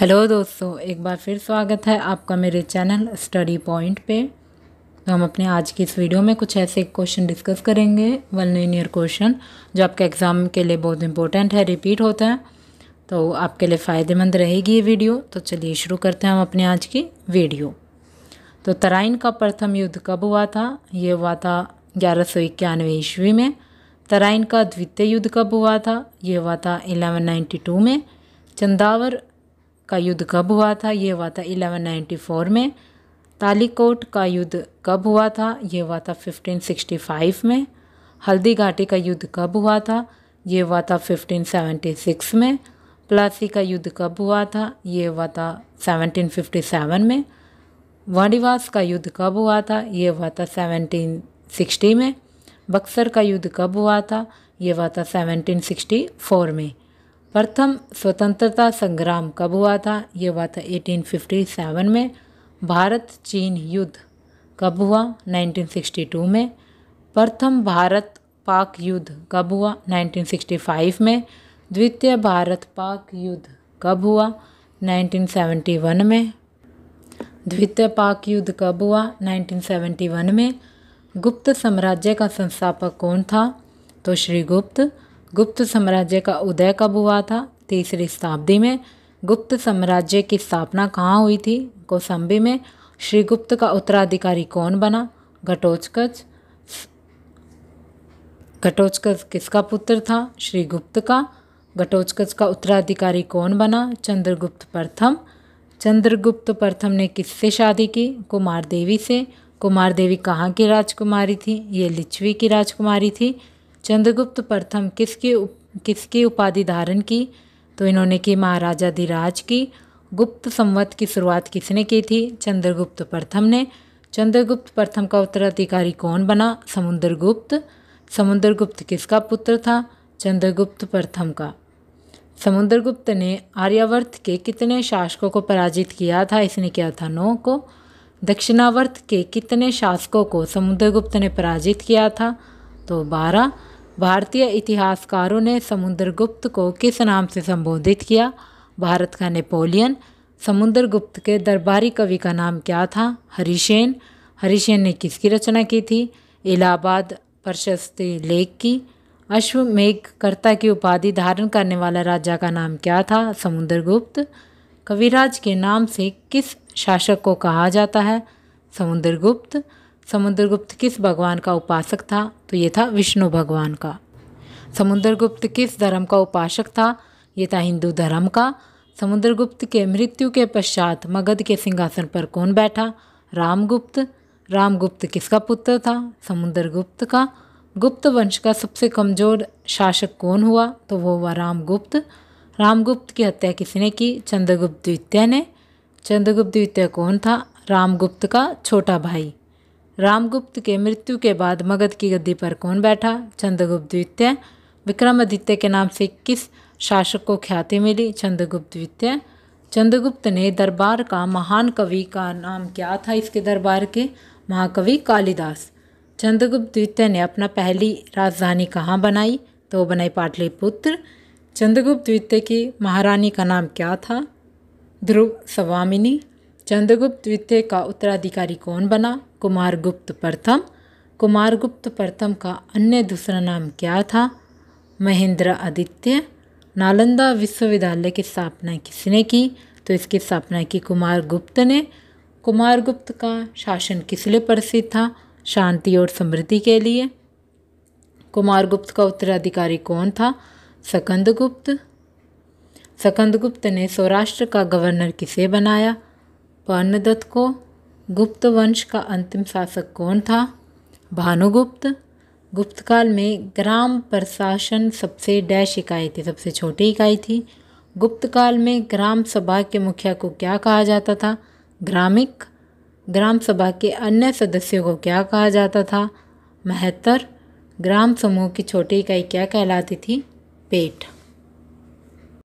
hello दोस्तों एक बार फिर स्वागत है आपका मेरे चैनल स्टडी पॉइंट पे तो हम अपने आज की इस वीडियो में कुछ ऐसे क्वेश्चन डिस्कस करेंगे वन लीनियर क्वेश्चन जो आपके एग्ज़ाम के लिए बहुत इंपॉर्टेंट है रिपीट होता है तो आपके लिए फ़ायदेमंद रहेगी ये वीडियो तो चलिए शुरू करते हैं हम अपने आज की वीडियो तो तराइन का प्रथम युद्ध कब हुआ था ये हुआ था ग्यारह सौ इक्यानवे ईस्वी में तराइन का द्वितीय युद्ध कब हुआ था ये हुआ था इलेवन नाइन्टी टू में चंदावर का युद्ध कब हुआ था यह हुआ था 1194 में तालीकोट का युद्ध कब हुआ था यह हुआ था 1565 में हल्दी घाटी का युद्ध कब हुआ था यह हुआ था 1576 में प्लासी का युद्ध कब हुआ था यह हुआ था 1757 में वाणिवास का युद्ध कब हुआ था यह हुआ था 1760 में बक्सर का युद्ध कब हुआ था यह हुआ था 1764 में प्रथम स्वतंत्रता संग्राम कब हुआ था ये हुआ था 1857 में भारत चीन युद्ध कब हुआ 1962 में प्रथम भारत पाक युद्ध कब हुआ 1965 में द्वितीय भारत पाक युद्ध कब हुआ 1971 में द्वितीय पाक युद्ध कब हुआ 1971 में गुप्त साम्राज्य का संस्थापक कौन था तो श्री गुप्त गुप्त साम्राज्य का उदय कब हुआ था तीसरी शताब्दी में गुप्त साम्राज्य की स्थापना कहाँ हुई थी कौसम्बी में श्रीगुप्त का उत्तराधिकारी कौन बना घटोचकच घटोचकच किसका पुत्र था श्रीगुप्त का घटोचकच का उत्तराधिकारी कौन बना चंद्रगुप्त प्रथम चंद्रगुप्त प्रथम ने किससे शादी की कुमार देवी से कुमार देवी कहाँ की राजकुमारी थी ये लिच्छवी की राजकुमारी थी चंद्रगुप्त प्रथम किसकी उप, किसकी उपाधि धारण की तो इन्होंने की महाराजा धीराज की गुप्त संवत की शुरुआत किसने की थी चंद्रगुप्त प्रथम ने चंद्रगुप्त प्रथम का उत्तराधिकारी कौन बना समुद्रगुप्त समुद्रगुप्त किसका पुत्र था चंद्रगुप्त प्रथम का समुद्रगुप्त ने आर्यावर्त के कितने शासकों को पराजित किया था इसने किया था नौ को दक्षिणावर्त के कितने शासकों को समुद्रगुप्त ने पराजित किया था तो बारह भारतीय इतिहासकारों ने समुद्रगुप्त को किस नाम से संबोधित किया भारत का नेपोलियन समुद्रगुप्त के दरबारी कवि का नाम क्या था हरिशेन हरिशेन ने किसकी रचना की थी इलाहाबाद प्रशस्ति लेख की अश्वमेघ कर्ता की उपाधि धारण करने वाला राजा का नाम क्या था समुद्रगुप्त कविराज के नाम से किस शासक को कहा जाता है समुद्रगुप्त समुद्रगुप्त किस भगवान का उपासक था तो ये था विष्णु भगवान का समुद्रगुप्त किस धर्म का उपासक था ये था हिंदू धर्म का समुद्रगुप्त के मृत्यु के पश्चात मगध के सिंहासन पर कौन बैठा रामगुप्त रामगुप्त किसका पुत्र था समुद्रगुप्त का गुप्त वंश का सबसे कमजोर शासक कौन हुआ तो वो हुआ रामगुप्त रामगुप्त की हत्या किसने की चंद्रगुप्त द्वितीय ने चंद्रगुप्त द्वितीय कौन था रामगुप्त का छोटा भाई रामगुप्त के मृत्यु के बाद मगध की गद्दी पर कौन बैठा चंद्रगुप्त द्वितीय विक्रमादित्य के नाम से किस शासक को ख्याति मिली चंद्रगुप्त द्वितीय चंद्रगुप्त ने दरबार का महान कवि का नाम क्या था इसके दरबार के महाकवि कालिदास चंद्रगुप्त द्वितीय ने अपना पहली राजधानी कहाँ बनाई तो बनाई पाटलिपुत्र चंद्रगुप्त द्वितीय की महारानी का नाम क्या था ध्रुव स्वामिनी चंद्रगुप्त द्वितीय का उत्तराधिकारी कौन बना कुमारगुप्त प्रथम कुमारगुप्त प्रथम का अन्य दूसरा नाम क्या था महेंद्र आदित्य नालंदा विश्वविद्यालय की स्थापना किसने की तो इसकी स्थापना की कुमारगुप्त ने कुमारगुप्त का शासन किस लिए प्रसिद्ध था शांति और समृद्धि के लिए कुमारगुप्त का उत्तराधिकारी कौन था सकंदगुप्त सकंदगुप्त ने सौराष्ट्र का गवर्नर किसे बनाया पर्णदत्त को गुप्त वंश का अंतिम शासक कौन था भानुगुप्त गुप्तकाल में ग्राम प्रशासन सबसे डैश इकाई थी सबसे छोटी इकाई थी गुप्तकाल में ग्राम सभा के मुखिया को क्या कहा जाता था ग्रामिक ग्राम सभा के अन्य सदस्यों को क्या कहा जाता था महत्तर ग्राम समूह की छोटी इकाई क्या कहलाती थी पेट